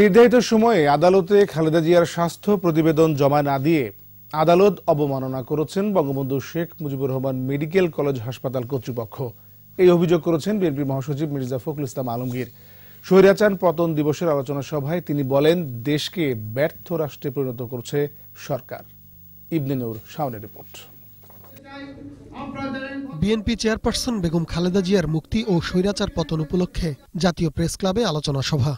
নির্ধারিত সময়ে আদালতে খালেদা জিয়ার স্বাস্থ্য প্রতিবেদন জমা না দিয়ে আদালত অবমাননা করেছেন বঙ্গবন্ধু শেখ মুজিবুর রহমান মেডিকেল কলেজ হাসপাতাল কর্তৃপক্ষ এই অভিযোগ করেছেন বিএনপি মহাসচিব মির্জা ফখরুল ইসলাম আলমগীর স্বৈরাচার পতন দিবসের আলোচনা সভায় তিনি বলেন দেশকে ব্যর্থ রাষ্ট্রে পরিণত করছে সরকার ইবনে শাওনের report BNP chairperson Begum Khaleda জিয়ার মুক্তি ও স্বৈরাচার পতন উপলক্ষে জাতীয় প্রেস ক্লাবে আলোচনা সভা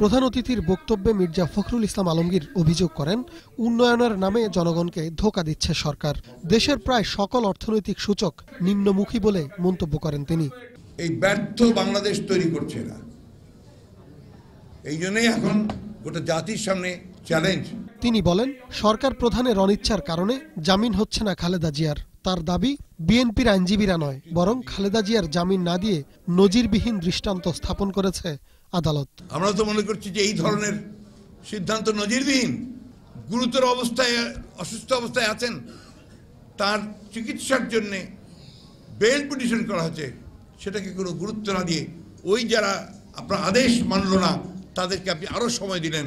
প্রধান অতিথির বক্তব্যে মির্জা ফখরুল ইসলাম আলমগীর অভিযোগ করেন উন্নয়নের নামে জনগণকে ধোকা দিচ্ছে সরকার দেশের প্রায় সকল অর্থনৈতিক সূচক নিম্নমুখী বলে মন্তব্য করেন তিনি এই ব্যর্থ বাংলাদেশ তৈরি করছে না এই জন্যই এখন গোটা জাতির সামনে চ্যালেঞ্জ তিনি বলেন সরকার প্রধানের অনিচ্ছার কারণে জামিন হচ্ছে না খালেদা জিয়ার তার দাবি বিএনপির আইনজীবীরা নয় বরং খালেদা জিয়ার জামিন না দিয়ে নজিরবিহীন দৃষ্টান্ত স্থাপন করেছে আদালত আমরা তো মনে করছি যে এই ধরনের সিদ্ধান্ত নজিরবিহীন গুরুতর অবস্থায় অসুস্থ অবস্থায় আছেন তার চিকিৎসার জন্য বেল পিটিশন করা হয়েছে সেটাকে কোনো গুরুত্ব না দিয়ে ওই যারা আপনার আদেশ মানল না তাদেরকে আপনি আরও সময় দিলেন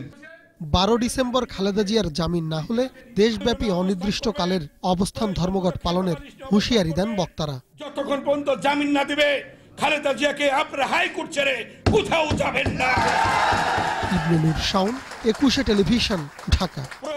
বারো ডিসেম্বর খালেদা জিয়ার জামিন না হলে দেশব্যাপী অনির্দিষ্টকালের অবস্থান ধর্মঘট পালনের হুঁশিয়ারি দেন বক্তারা যতক্ষণ পর্যন্ত জামিন না দেবে খালেদা জিয়াকে আপনারা হাই করছে রে কোথাও যাবেন না ইবনুল শাউন একুশে টেলিভিশন ঢাকা